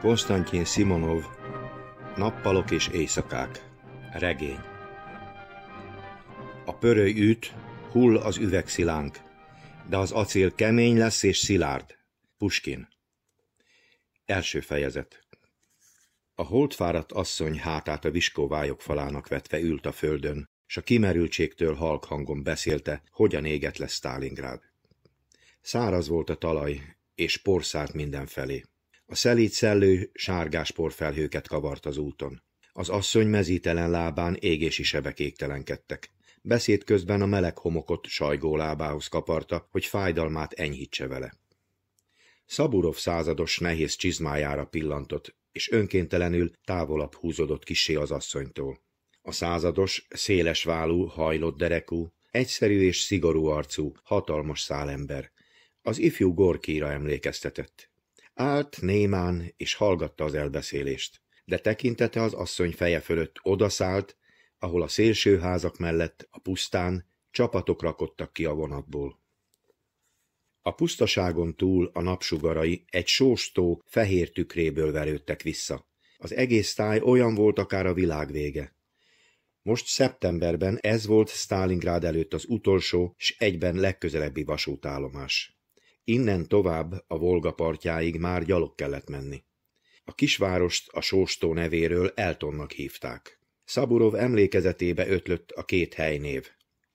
Konstantin Simonov Nappalok és éjszakák Regény A pöröly üt, hull az üvegszilánk, de az acél kemény lesz és szilárd. Puskin Első fejezet A holdfáradt asszony hátát a viskóvályok falának vetve ült a földön, s a kimerültségtől halk hangon beszélte, hogyan éget lesz Stalingrád. Száraz volt a talaj, és porszált mindenfelé. A szelít szellő sárgás porfelhőket kavart az úton. Az asszony mezítelen lábán égési sebek égtelenkedtek. Beszéd közben a meleg homokot sajgó lábához kaparta, hogy fájdalmát enyhítse vele. Szaburov százados nehéz csizmájára pillantott, és önkéntelenül távolabb húzódott kisé az asszonytól. A százados, széles válú, hajlott derekú, egyszerű és szigorú arcú, hatalmas szálember. Az ifjú Gorkira emlékeztetett. Állt némán, és hallgatta az elbeszélést, de tekintete az asszony feje fölött odaszállt, ahol a szélső házak mellett a pusztán csapatok rakottak ki a vonatból. A pusztaságon túl a napsugarai egy sóstó fehér tükréből verődtek vissza. Az egész táj olyan volt akár a világ vége. Most szeptemberben ez volt Stalingrád előtt az utolsó, s egyben legközelebbi vasútállomás. Innen tovább a Volga partjáig már gyalog kellett menni. A kisvárost a Sóstó nevéről Eltonnak hívták. Szaburov emlékezetébe ötlött a két helynév.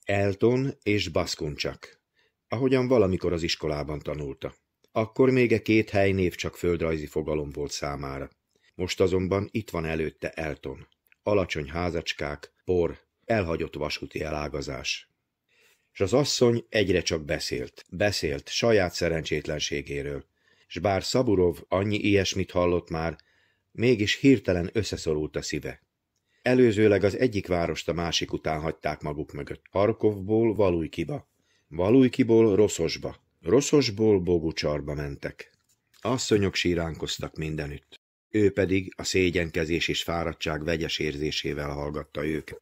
Elton és Baskuncsak. ahogyan valamikor az iskolában tanulta. Akkor még a e két helynév csak földrajzi fogalom volt számára. Most azonban itt van előtte Elton. Alacsony házacskák, por, elhagyott vasúti elágazás és az asszony egyre csak beszélt. Beszélt saját szerencsétlenségéről. S bár Szaburov annyi ilyesmit hallott már, mégis hirtelen összeszorult a szíve. Előzőleg az egyik várost a másik után hagyták maguk mögött. Harkovból Valujkiba, Valujkiból Rosszosba, Rosszosból Bogucsarba mentek. Asszonyok síránkoztak mindenütt. Ő pedig a szégyenkezés és fáradtság vegyes érzésével hallgatta őket.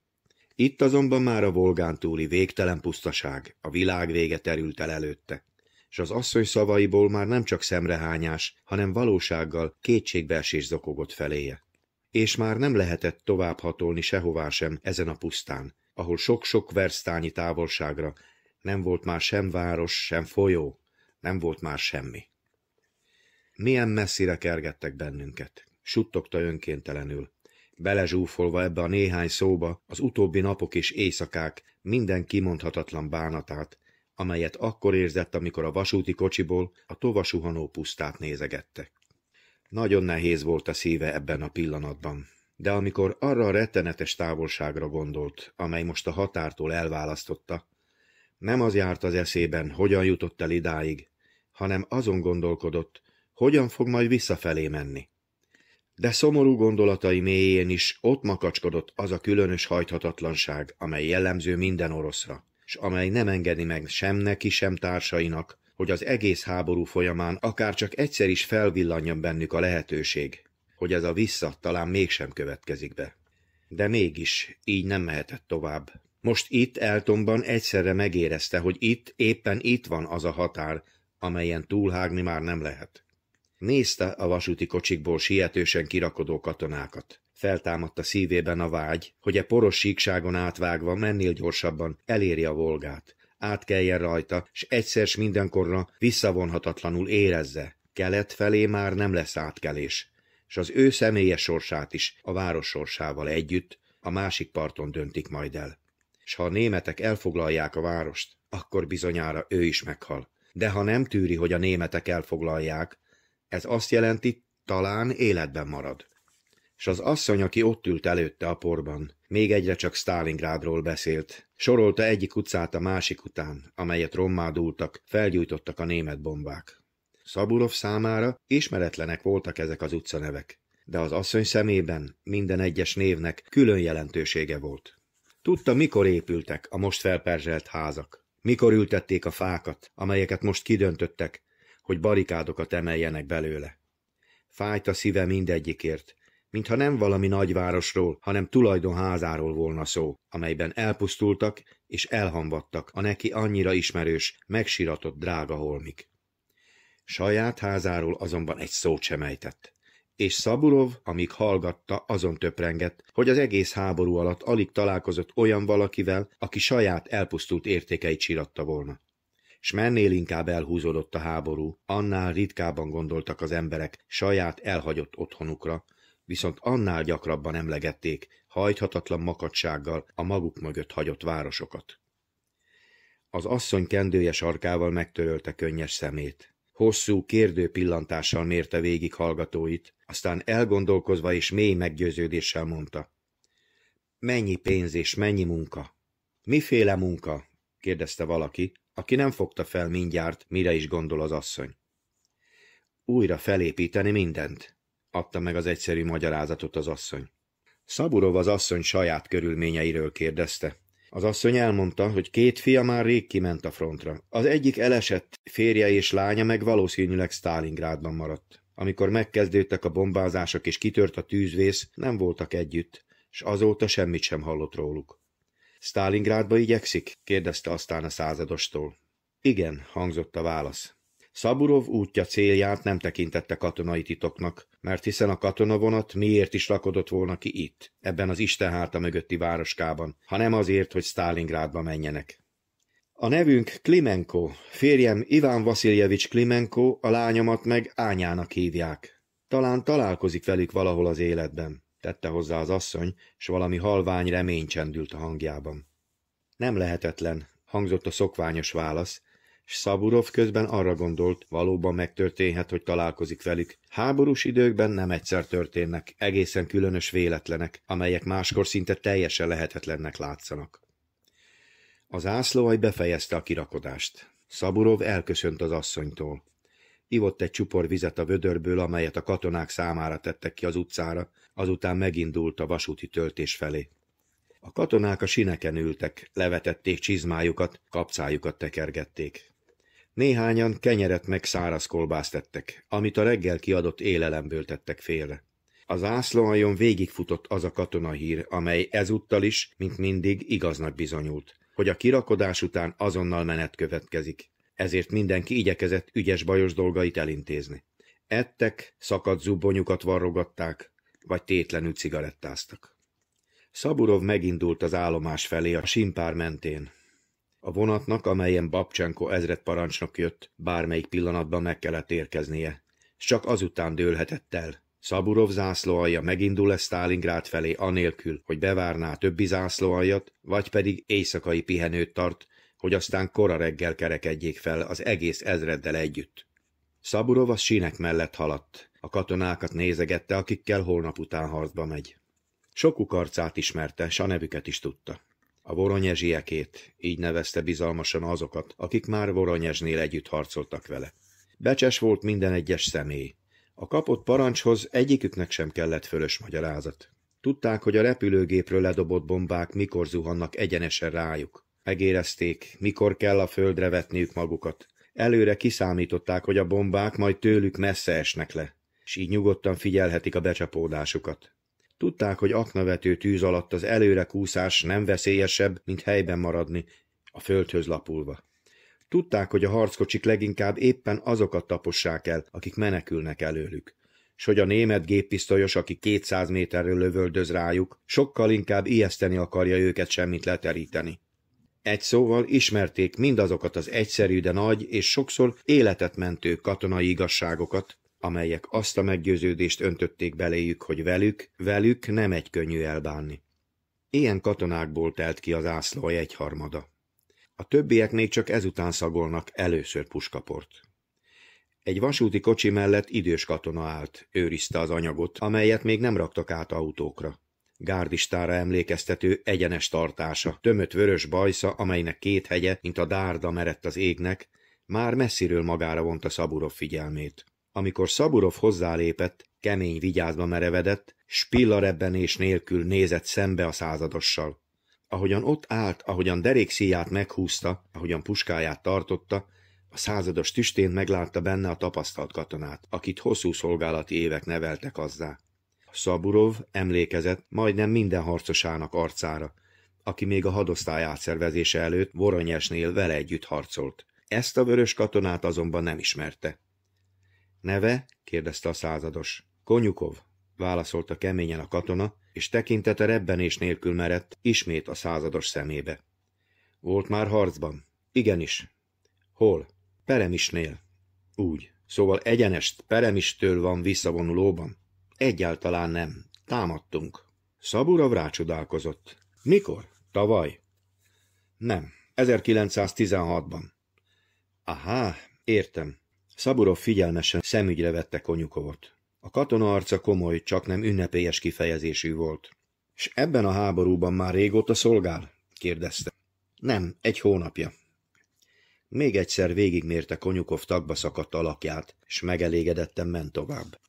Itt azonban már a volgán túli végtelen pusztaság, a világ vége terült el előtte. És az asszony szavaiból már nem csak szemrehányás, hanem valósággal kétségbeesés zokogott feléje. És már nem lehetett tovább hatolni sehová sem ezen a pusztán, ahol sok-sok versztányi távolságra nem volt már sem város, sem folyó, nem volt már semmi. Milyen messzire kergettek bennünket, suttogta önkéntelenül, belezsúfolva ebbe a néhány szóba az utóbbi napok és éjszakák minden kimondhatatlan bánatát, amelyet akkor érzett, amikor a vasúti kocsiból a tovasuhanó pusztát nézegette. Nagyon nehéz volt a szíve ebben a pillanatban, de amikor arra a rettenetes távolságra gondolt, amely most a határtól elválasztotta, nem az járt az eszében, hogyan jutott el idáig, hanem azon gondolkodott, hogyan fog majd visszafelé menni de szomorú gondolatai mélyén is ott makacskodott az a különös hajthatatlanság, amely jellemző minden oroszra, s amely nem engedi meg sem neki, sem társainak, hogy az egész háború folyamán akár csak egyszer is felvillanjon bennük a lehetőség, hogy ez a vissza talán mégsem következik be. De mégis, így nem mehetett tovább. Most itt Eltonban egyszerre megérezte, hogy itt, éppen itt van az a határ, amelyen túlhágni már nem lehet. Nézte a vasúti kocsikból sietősen kirakodó katonákat. Feltámadt a szívében a vágy, hogy a e poros síkságon átvágva mennél gyorsabban elérje a volgát, átkeljen rajta, s egyszer s mindenkorra visszavonhatatlanul érezze. Kelet felé már nem lesz átkelés, s az ő személyes sorsát is a város sorsával együtt a másik parton döntik majd el. S ha a németek elfoglalják a várost, akkor bizonyára ő is meghal. De ha nem tűri, hogy a németek elfoglalják, ez azt jelenti, talán életben marad. És az asszony, aki ott ült előtte a porban, még egyre csak Stalingrádról beszélt. Sorolta egyik utcát a másik után, amelyet rommádultak, felgyújtottak a német bombák. Szabulov számára ismeretlenek voltak ezek az utcanevek, de az asszony szemében minden egyes névnek külön jelentősége volt. Tudta, mikor épültek a most felperzselt házak, mikor ültették a fákat, amelyeket most kidöntöttek, hogy barikádokat emeljenek belőle. Fájt a szíve mindegyikért, mintha nem valami nagyvárosról, hanem tulajdonházáról volna szó, amelyben elpusztultak és elhamvadtak a neki annyira ismerős, megsiratott drága holmik. Saját házáról azonban egy szót sem ejtett. És Szaburov, amíg hallgatta, azon töprengett, hogy az egész háború alatt alig találkozott olyan valakivel, aki saját elpusztult értékeit síratta volna s mennél inkább elhúzódott a háború, annál ritkábban gondoltak az emberek saját elhagyott otthonukra, viszont annál gyakrabban emlegették hajthatatlan makadsággal a maguk mögött hagyott városokat. Az asszony kendője sarkával megtörölte könnyes szemét. Hosszú, kérdő pillantással mérte végig hallgatóit, aztán elgondolkozva és mély meggyőződéssel mondta. Mennyi pénz és mennyi munka? Miféle munka? kérdezte valaki, aki nem fogta fel mindjárt, mire is gondol az asszony. Újra felépíteni mindent, adta meg az egyszerű magyarázatot az asszony. Szaburov az asszony saját körülményeiről kérdezte. Az asszony elmondta, hogy két fia már rég kiment a frontra. Az egyik elesett férje és lánya meg valószínűleg Stalingrádban maradt. Amikor megkezdődtek a bombázások és kitört a tűzvész, nem voltak együtt, s azóta semmit sem hallott róluk. Stalingrádba igyekszik? kérdezte aztán a századostól. Igen, hangzott a válasz. Szaburov útja célját nem tekintette katonai titoknak, mert hiszen a katonavonat miért is lakodott volna ki itt, ebben az istenháta mögötti városkában, hanem azért, hogy Stalingrádba menjenek. A nevünk Klimenko, férjem Iván Vasiljevics Klimenko, a lányomat meg Ányának hívják. Talán találkozik velük valahol az életben tette hozzá az asszony, s valami halvány remény csendült a hangjában. Nem lehetetlen, hangzott a szokványos válasz, s Szaburov közben arra gondolt, valóban megtörténhet, hogy találkozik velük. Háborús időkben nem egyszer történnek, egészen különös véletlenek, amelyek máskor szinte teljesen lehetetlennek látszanak. Az ászlóaj befejezte a kirakodást. Szaburov elköszönt az asszonytól ivott egy csupor vizet a vödörből, amelyet a katonák számára tettek ki az utcára, azután megindult a vasúti töltés felé. A katonák a sineken ültek, levetették csizmájukat, kapcájukat tekergették. Néhányan kenyeret meg száraz kolbászt tettek, amit a reggel kiadott élelemből tettek félre. Az ászlóajon végigfutott az a katonahír, amely ezúttal is, mint mindig, igaznak bizonyult, hogy a kirakodás után azonnal menet következik ezért mindenki igyekezett ügyes-bajos dolgait elintézni. Ettek, szakadt zubbonyukat varrogatták, vagy tétlenül cigarettáztak. Szaburov megindult az állomás felé a simpár mentén. A vonatnak, amelyen Babcsenko parancsnok jött, bármelyik pillanatban meg kellett érkeznie. Csak azután dőlhetett el. Szaburov zászlóalja megindul-e Stalingrád felé anélkül, hogy bevárná többi zászlóaljat, vagy pedig éjszakai pihenőt tart, hogy aztán kora reggel kerekedjék fel az egész ezreddel együtt. Szaburov a sínek mellett haladt, a katonákat nézegette, akikkel holnap után harcba megy. Sokuk arcát ismerte, s a nevüket is tudta. A voronyezsiekét, így nevezte bizalmasan azokat, akik már voronyezsnél együtt harcoltak vele. Becses volt minden egyes személy. A kapott parancshoz egyiküknek sem kellett fölös magyarázat. Tudták, hogy a repülőgépről ledobott bombák mikor zuhannak egyenesen rájuk. Megérezték, mikor kell a földre vetniük magukat. Előre kiszámították, hogy a bombák majd tőlük messze esnek le, és így nyugodtan figyelhetik a becsapódásukat. Tudták, hogy aknavető tűz alatt az előre kúszás nem veszélyesebb, mint helyben maradni, a földhöz lapulva. Tudták, hogy a harckocsik leginkább éppen azokat tapossák el, akik menekülnek előlük, és hogy a német géppisztolyos, aki 200 méterről lövöldöz rájuk, sokkal inkább ijeszteni akarja őket, semmit leteríteni. Egy szóval ismerték mindazokat az egyszerű, de nagy és sokszor életet mentő katonai igazságokat, amelyek azt a meggyőződést öntötték beléjük, hogy velük, velük nem egy könnyű elbánni. Ilyen katonákból telt ki az egy egyharmada. A többiek még csak ezután szagolnak először puskaport. Egy vasúti kocsi mellett idős katona állt, őrizte az anyagot, amelyet még nem raktak át autókra gárdistára emlékeztető egyenes tartása, tömött vörös bajsza, amelynek két hegye, mint a dárda merett az égnek, már messziről magára vonta Szaburov figyelmét. Amikor Szaburov hozzálépett, kemény vigyázba merevedett, spillarebbenés nélkül nézett szembe a századossal. Ahogyan ott állt, ahogyan derékszíját meghúzta, ahogyan puskáját tartotta, a százados tüstén meglátta benne a tapasztalt katonát, akit hosszú szolgálati évek neveltek azzá. Szaburov emlékezett majdnem minden harcosának arcára, aki még a hadosztály átszervezése előtt Voronyesnél vele együtt harcolt. Ezt a vörös katonát azonban nem ismerte. Neve? kérdezte a százados. Konyukov, válaszolta keményen a katona, és tekintete rebbenés nélkül merett ismét a százados szemébe. Volt már harcban? Igenis. Hol? Peremisnél. Úgy. Szóval egyenest Peremistől van visszavonulóban. Egyáltalán nem. Támadtunk. Szaburov rácsodálkozott. Mikor? Tavaly? Nem. 1916-ban. Aha, értem. Szaburov figyelmesen szemügyre vette Konyukovot. A katona arca komoly, csak nem ünnepélyes kifejezésű volt. S ebben a háborúban már régóta szolgál? kérdezte. Nem, egy hónapja. Még egyszer végigmérte Konyukov tagba szakadt alakját, s megelégedetten ment tovább.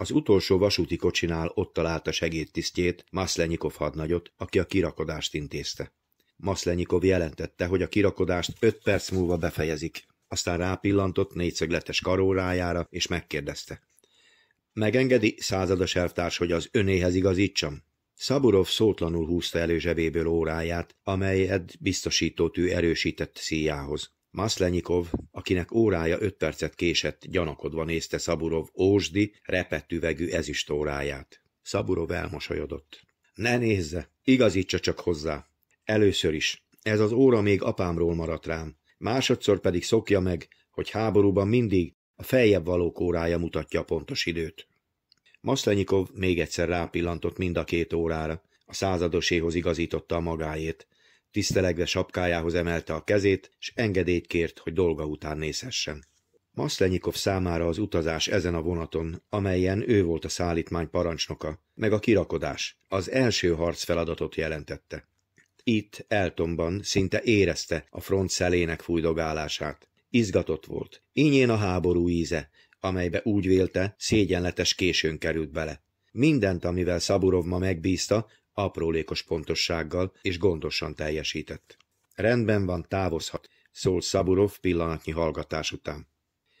Az utolsó vasúti kocsinál ott találta segédtisztjét, Maszlenyikov hadnagyot, aki a kirakodást intézte. Maszlenyikov jelentette, hogy a kirakodást öt perc múlva befejezik. Aztán rápillantott négyszögletes karórájára, és megkérdezte. Megengedi, százados elvtárs, hogy az önéhez igazítsam? Szaburov szótlanul húzta elő zsebéből óráját, amelyet biztosítótű erősített szíjához. Maszlenyikov, akinek órája öt percet késett, gyanakodva nézte Szaburov ósdi, repett üvegű ezüst óráját. Szaburov elmosolyodott. Ne nézze, igazítsa csak hozzá. Először is. Ez az óra még apámról maradt rám. Másodszor pedig szokja meg, hogy háborúban mindig a feljebb való órája mutatja a pontos időt. Maszlenyikov még egyszer rápillantott mind a két órára, a századoséhoz igazította a magáét, tisztelegve sapkájához emelte a kezét, és engedélyt kért, hogy dolga után nézhessen. Maszlenyikov számára az utazás ezen a vonaton, amelyen ő volt a szállítmány parancsnoka, meg a kirakodás, az első harc feladatot jelentette. Itt, Eltonban szinte érezte a front szelének fújdogálását. Izgatott volt, ínyén a háború íze, amelybe úgy vélte, szégyenletes későn került bele. Mindent, amivel Szaburov ma megbízta, aprólékos pontossággal és gondosan teljesített. Rendben van, távozhat, szól Szaburov pillanatnyi hallgatás után.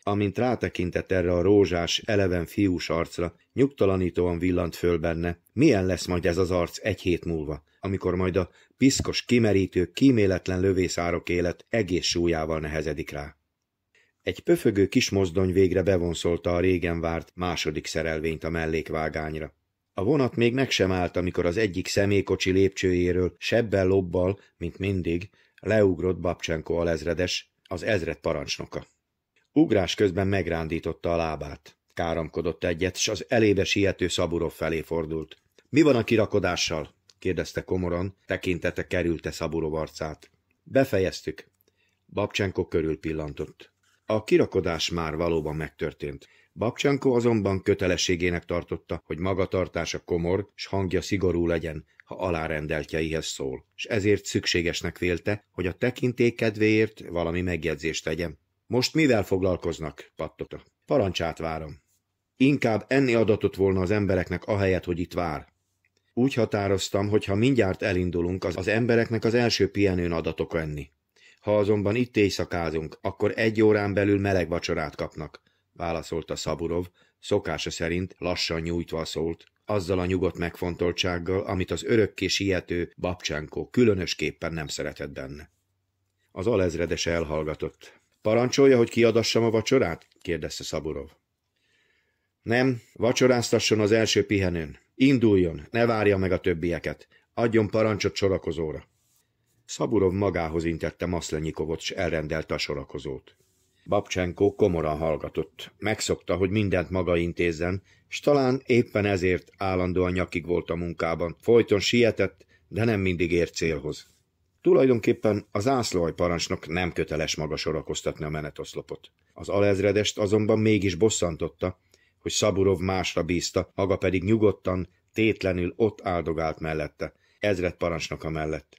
Amint rátekintett erre a rózsás, eleven fiús arcra, nyugtalanítóan villant föl benne, milyen lesz majd ez az arc egy hét múlva, amikor majd a piszkos, kimerítő, kíméletlen lövészárok élet egész súlyával nehezedik rá. Egy pöfögő kis mozdony végre bevonszolta a régen várt második szerelvényt a mellékvágányra. A vonat még meg sem állt, amikor az egyik személykocsi lépcsőjéről sebben lobbal, mint mindig, leugrott Babcsenko alezredes, az ezred parancsnoka. Ugrás közben megrándította a lábát. Káromkodott egyet, s az elébe siető Szaburov felé fordult. – Mi van a kirakodással? – kérdezte komoran, tekintete kerülte Szaburov arcát. – Befejeztük. Babcsenko körül pillantott. A kirakodás már valóban megtörtént. Babcsankó azonban kötelességének tartotta, hogy magatartása komor, s hangja szigorú legyen, ha alárendeltjeihez szól, és ezért szükségesnek vélte, hogy a tekinték kedvéért valami megjegyzést tegyen. Most mivel foglalkoznak? pattogta. Parancsát várom. Inkább enni adatot volna az embereknek ahelyett, hogy itt vár. Úgy határoztam, hogy ha mindjárt elindulunk, az, az embereknek az első pihenőn adatok enni. Ha azonban itt éjszakázunk, akkor egy órán belül meleg vacsorát kapnak válaszolta Szaburov, szokása szerint lassan nyújtva szólt, azzal a nyugodt megfontoltsággal, amit az örökké siető Babcsánkó különösképpen nem szeretett benne. Az alezredes elhallgatott. Parancsolja, hogy kiadassam a vacsorát? kérdezte Szaburov. Nem, vacsoráztasson az első pihenőn. Induljon, ne várja meg a többieket. Adjon parancsot sorakozóra. Szaburov magához intette Maszlenyikovot, s elrendelte a sorakozót. Babcsenko komoran hallgatott. Megszokta, hogy mindent maga intézzen, s talán éppen ezért állandóan nyakig volt a munkában. Folyton sietett, de nem mindig ért célhoz. Tulajdonképpen az ászlóaj parancsnok nem köteles maga sorakoztatni a menetoszlopot. Az alezredest azonban mégis bosszantotta, hogy Szaburov másra bízta, maga pedig nyugodtan, tétlenül ott áldogált mellette, ezred parancsnoka mellett.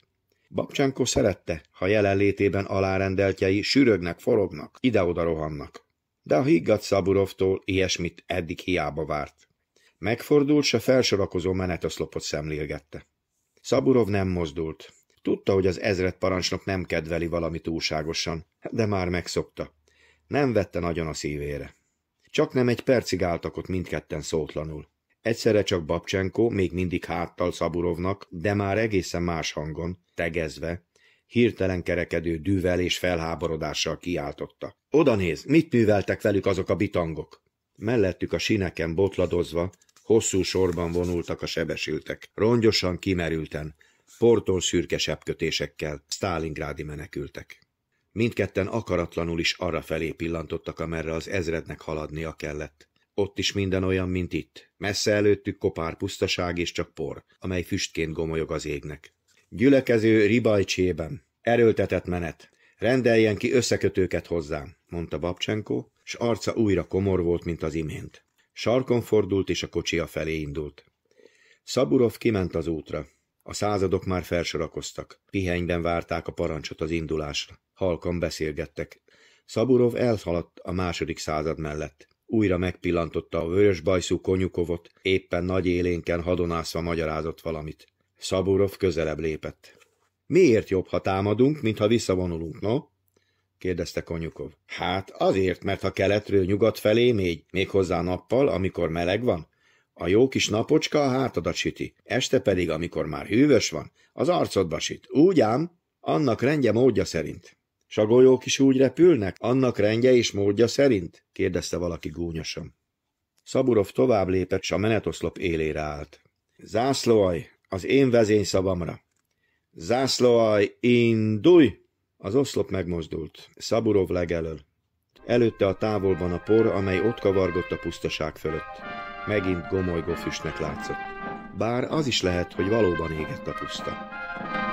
Babcsenko szerette, ha jelenlétében alárendeltjei sürögnek, forognak, ide-oda rohannak. De a higgadt Szaburovtól ilyesmit eddig hiába várt. Megfordult, se felsorakozó menetoszlopot szemlélgette. Szaburov nem mozdult. Tudta, hogy az ezret parancsnok nem kedveli valami túlságosan, de már megszokta. Nem vette nagyon a szívére. Csak nem egy percig álltak ott mindketten szótlanul. Egyszerre csak Babcsenko, még mindig háttal Szaburovnak, de már egészen más hangon, tegezve, hirtelen kerekedő dűvel és felháborodással kiáltotta. Oda néz, mit műveltek velük azok a bitangok? Mellettük a sineken botladozva, hosszú sorban vonultak a sebesültek, rongyosan kimerülten, porton szürke sebkötésekkel, sztálingrádi menekültek. Mindketten akaratlanul is arra felé pillantottak, amerre az ezrednek haladnia kellett. Ott is minden olyan, mint itt. Messze előttük kopár pusztaság és csak por, amely füstként gomolyog az égnek. Gyülekező ribajcsében. Erőltetett menet. Rendeljen ki összekötőket hozzám, mondta Babcsenko, s arca újra komor volt, mint az imént. Sarkon fordult, és a kocsia felé indult. Szaburov kiment az útra. A századok már felsorakoztak. Pihenyben várták a parancsot az indulásra. Halkan beszélgettek. Szaburov elhaladt a második század mellett újra megpillantotta a vörösbajszú konyukovot, éppen nagy élénken hadonászva magyarázott valamit. Szaburov közelebb lépett. Miért jobb, ha támadunk, mint ha visszavonulunk, no? kérdezte Konyukov. Hát azért, mert ha keletről nyugat felé még, még hozzá nappal, amikor meleg van, a jó kis napocska a hátadat süti, este pedig, amikor már hűvös van, az arcodba süt. Úgy ám, annak rendje módja szerint golyók is úgy repülnek? Annak rendje és módja szerint? kérdezte valaki gúnyosan. Szaburov tovább lépett, s a menetoszlop élére állt. Zászlóaj, az én vezény szavamra. Zászlóaj, indulj! Az oszlop megmozdult. Szaburov legelől. Előtte a távolban a por, amely ott kavargott a pusztaság fölött. Megint gomolygó füstnek látszott. Bár az is lehet, hogy valóban égett a puszta.